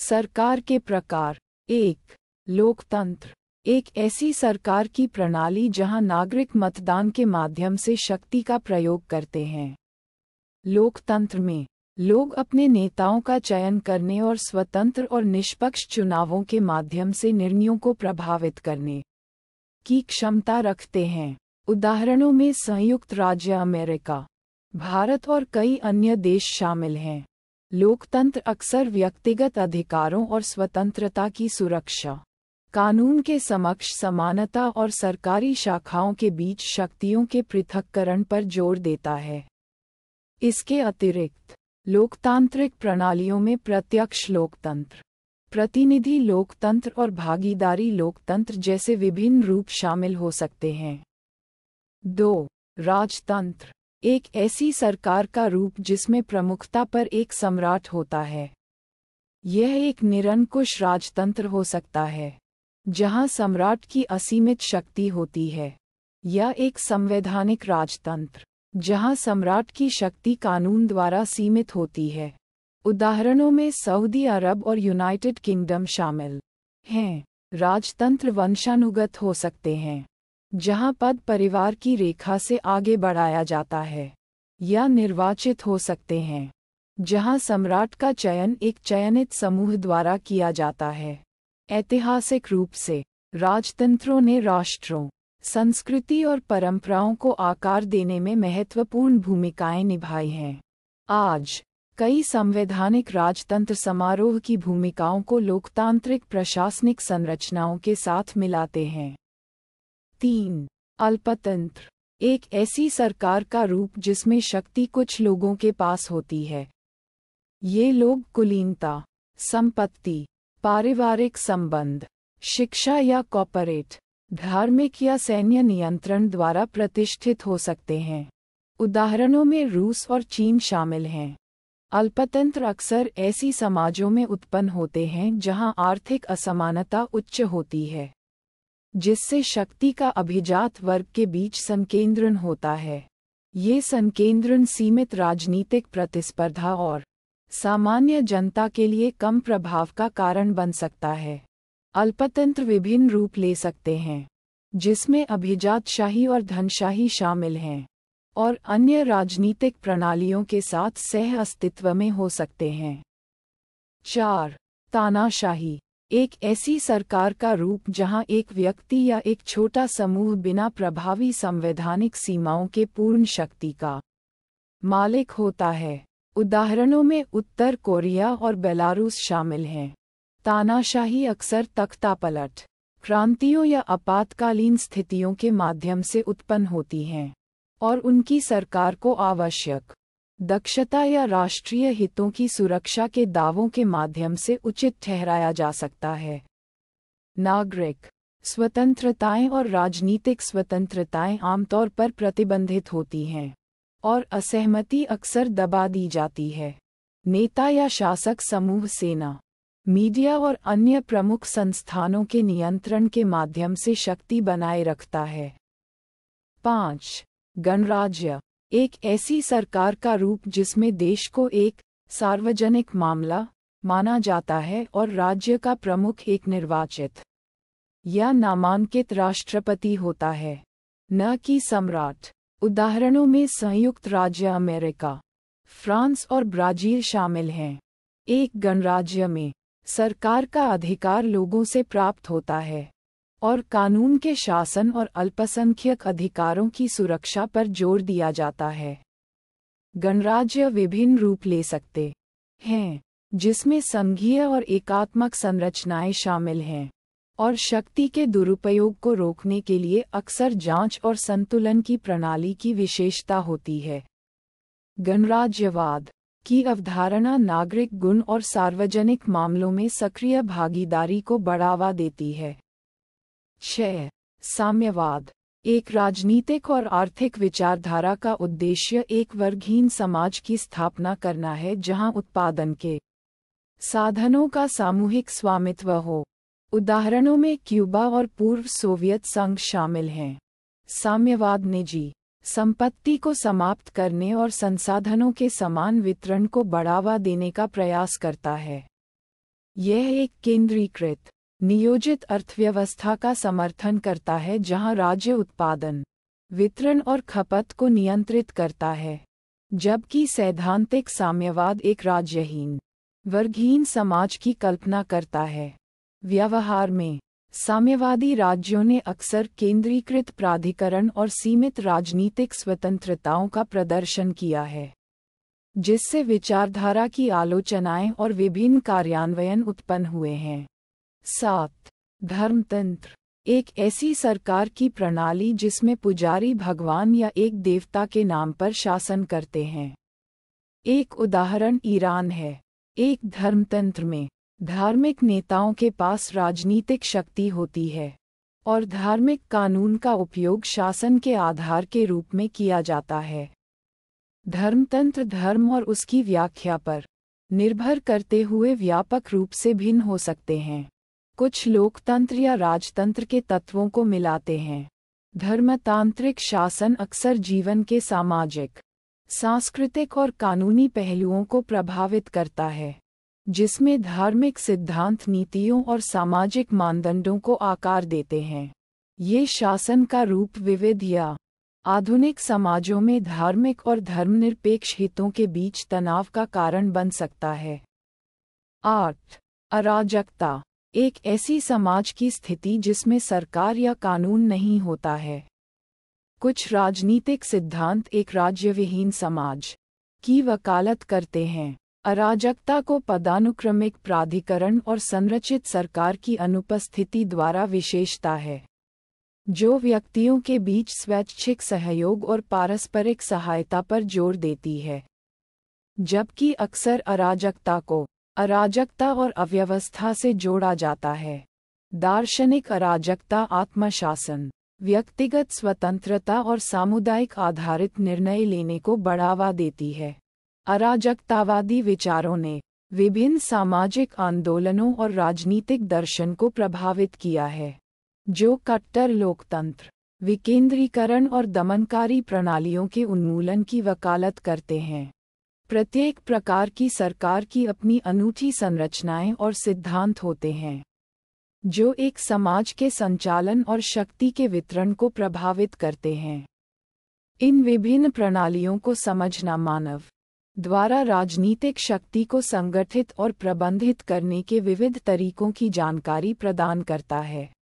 सरकार के प्रकार एक लोकतंत्र एक ऐसी सरकार की प्रणाली जहां नागरिक मतदान के माध्यम से शक्ति का प्रयोग करते हैं लोकतंत्र में लोग अपने नेताओं का चयन करने और स्वतंत्र और निष्पक्ष चुनावों के माध्यम से निर्णयों को प्रभावित करने की क्षमता रखते हैं उदाहरणों में संयुक्त राज्य अमेरिका भारत और कई अन्य देश शामिल हैं लोकतंत्र अक्सर व्यक्तिगत अधिकारों और स्वतंत्रता की सुरक्षा कानून के समक्ष समानता और सरकारी शाखाओं के बीच शक्तियों के पृथक्करण पर जोर देता है इसके अतिरिक्त लोकतांत्रिक प्रणालियों में प्रत्यक्ष लोकतंत्र प्रतिनिधि लोकतंत्र और भागीदारी लोकतंत्र जैसे विभिन्न रूप शामिल हो सकते हैं दो राजतंत्र एक ऐसी सरकार का रूप जिसमें प्रमुखता पर एक सम्राट होता है यह एक निरंकुश राजतंत्र हो सकता है जहां सम्राट की असीमित शक्ति होती है या एक संवैधानिक राजतंत्र जहां सम्राट की शक्ति कानून द्वारा सीमित होती है उदाहरणों में सऊदी अरब और यूनाइटेड किंगडम शामिल हैं राजतंत्र वंशानुगत हो सकते हैं जहां पद परिवार की रेखा से आगे बढ़ाया जाता है या निर्वाचित हो सकते हैं जहां सम्राट का चयन एक चयनित समूह द्वारा किया जाता है ऐतिहासिक रूप से राजतंत्रों ने राष्ट्रों संस्कृति और परंपराओं को आकार देने में महत्वपूर्ण भूमिकाएं निभाई हैं आज कई संवैधानिक राजतंत्र समारोह की भूमिकाओं को लोकतांत्रिक प्रशासनिक संरचनाओं के साथ मिलाते हैं तीन अल्पतंत्र एक ऐसी सरकार का रूप जिसमें शक्ति कुछ लोगों के पास होती है ये लोग कुलीनता संपत्ति पारिवारिक संबंध शिक्षा या कॉपरेट धार्मिक या सैन्य नियंत्रण द्वारा प्रतिष्ठित हो सकते हैं उदाहरणों में रूस और चीन शामिल हैं अल्पतंत्र अक्सर ऐसी समाजों में उत्पन्न होते हैं जहां आर्थिक असमानता उच्च होती है जिससे शक्ति का अभिजात वर्ग के बीच संकेंद्रण होता है ये संकेंद्रण सीमित राजनीतिक प्रतिस्पर्धा और सामान्य जनता के लिए कम प्रभाव का कारण बन सकता है अल्पतंत्र विभिन्न रूप ले सकते हैं जिसमें अभिजातशाही और धनशाही शामिल हैं और अन्य राजनीतिक प्रणालियों के साथ सह अस्तित्व में हो सकते हैं चार तानाशाही एक ऐसी सरकार का रूप जहां एक व्यक्ति या एक छोटा समूह बिना प्रभावी संवैधानिक सीमाओं के पूर्ण शक्ति का मालिक होता है उदाहरणों में उत्तर कोरिया और बेलारूस शामिल हैं तानाशाही अक्सर तख्तापलट क्रांतियों या आपातकालीन स्थितियों के माध्यम से उत्पन्न होती हैं और उनकी सरकार को आवश्यक दक्षता या राष्ट्रीय हितों की सुरक्षा के दावों के माध्यम से उचित ठहराया जा सकता है नागरिक स्वतंत्रताएं और राजनीतिक स्वतंत्रताएं आमतौर पर प्रतिबंधित होती हैं और असहमति अक्सर दबा दी जाती है नेता या शासक समूह सेना मीडिया और अन्य प्रमुख संस्थानों के नियंत्रण के माध्यम से शक्ति बनाए रखता है पाँच गणराज्य एक ऐसी सरकार का रूप जिसमें देश को एक सार्वजनिक मामला माना जाता है और राज्य का प्रमुख एक निर्वाचित या नामांकित राष्ट्रपति होता है न कि सम्राट उदाहरणों में संयुक्त राज्य अमेरिका फ्रांस और ब्राजील शामिल हैं एक गणराज्य में सरकार का अधिकार लोगों से प्राप्त होता है और कानून के शासन और अल्पसंख्यक अधिकारों की सुरक्षा पर जोर दिया जाता है गणराज्य विभिन्न रूप ले सकते हैं जिसमें संघीय और एकात्मक संरचनाएं शामिल हैं और शक्ति के दुरुपयोग को रोकने के लिए अक्सर जांच और संतुलन की प्रणाली की विशेषता होती है गणराज्यवाद की अवधारणा नागरिक गुण और सार्वजनिक मामलों में सक्रिय भागीदारी को बढ़ावा देती है छह साम्यवाद एक राजनीतिक और आर्थिक विचारधारा का उद्देश्य एक वर्गहीन समाज की स्थापना करना है जहां उत्पादन के साधनों का सामूहिक स्वामित्व हो उदाहरणों में क्यूबा और पूर्व सोवियत संघ शामिल हैं साम्यवाद निजी संपत्ति को समाप्त करने और संसाधनों के समान वितरण को बढ़ावा देने का प्रयास करता है यह एक केंद्रीकृत नियोजित अर्थव्यवस्था का समर्थन करता है जहां राज्य उत्पादन वितरण और खपत को नियंत्रित करता है जबकि सैद्धांतिक साम्यवाद एक राज्यहीन वर्गहीन समाज की कल्पना करता है व्यवहार में साम्यवादी राज्यों ने अक्सर केंद्रीकृत प्राधिकरण और सीमित राजनीतिक स्वतंत्रताओं का प्रदर्शन किया है जिससे विचारधारा की आलोचनाएं और विभिन्न कार्यान्वयन उत्पन्न हुए हैं सात धर्मतंत्र एक ऐसी सरकार की प्रणाली जिसमें पुजारी भगवान या एक देवता के नाम पर शासन करते हैं एक उदाहरण ईरान है एक धर्मतंत्र में धार्मिक नेताओं के पास राजनीतिक शक्ति होती है और धार्मिक कानून का उपयोग शासन के आधार के रूप में किया जाता है धर्मतंत्र धर्म और उसकी व्याख्या पर निर्भर करते हुए व्यापक रूप से भिन्न हो सकते हैं कुछ लोकतंत्र या राजतंत्र के तत्वों को मिलाते हैं धर्मतांत्रिक शासन अक्सर जीवन के सामाजिक सांस्कृतिक और कानूनी पहलुओं को प्रभावित करता है जिसमें धार्मिक सिद्धांत नीतियों और सामाजिक मानदंडों को आकार देते हैं ये शासन का रूप विविध या आधुनिक समाजों में धार्मिक और धर्मनिरपेक्ष हितों के बीच तनाव का कारण बन सकता है आठ अराजकता एक ऐसी समाज की स्थिति जिसमें सरकार या कानून नहीं होता है कुछ राजनीतिक सिद्धांत एक राज्यविहीन समाज की वकालत करते हैं अराजकता को पदानुक्रमिक प्राधिकरण और संरचित सरकार की अनुपस्थिति द्वारा विशेषता है जो व्यक्तियों के बीच स्वैच्छिक सहयोग और पारस्परिक सहायता पर जोर देती है जबकि अक्सर अराजकता को अराजकता और अव्यवस्था से जोड़ा जाता है दार्शनिक अराजकता आत्मशासन व्यक्तिगत स्वतंत्रता और सामुदायिक आधारित निर्णय लेने को बढ़ावा देती है अराजकतावादी विचारों ने विभिन्न सामाजिक आंदोलनों और राजनीतिक दर्शन को प्रभावित किया है जो कट्टर लोकतंत्र विकेंद्रीकरण और दमनकारी प्रणालियों के उन्मूलन की वकालत करते हैं प्रत्येक प्रकार की सरकार की अपनी अनूठी संरचनाएं और सिद्धांत होते हैं जो एक समाज के संचालन और शक्ति के वितरण को प्रभावित करते हैं इन विभिन्न प्रणालियों को समझना मानव द्वारा राजनीतिक शक्ति को संगठित और प्रबंधित करने के विविध तरीकों की जानकारी प्रदान करता है